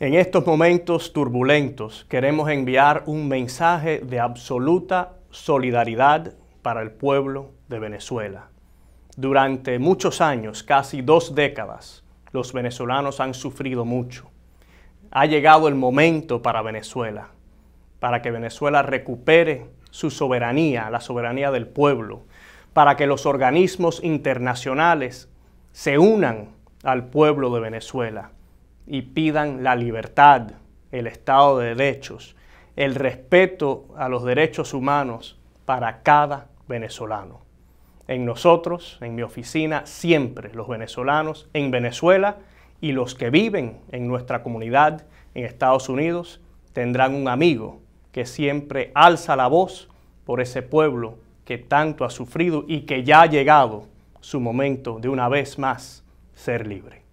En estos momentos turbulentos queremos enviar un mensaje de absoluta solidaridad para el pueblo de Venezuela. Durante muchos años, casi dos décadas, los venezolanos han sufrido mucho. Ha llegado el momento para Venezuela, para que Venezuela recupere su soberanía, la soberanía del pueblo, para que los organismos internacionales se unan al pueblo de Venezuela y pidan la libertad, el Estado de Derechos, el respeto a los derechos humanos para cada venezolano. En nosotros, en mi oficina, siempre los venezolanos en Venezuela y los que viven en nuestra comunidad en Estados Unidos tendrán un amigo que siempre alza la voz por ese pueblo que tanto ha sufrido y que ya ha llegado su momento de una vez más ser libre.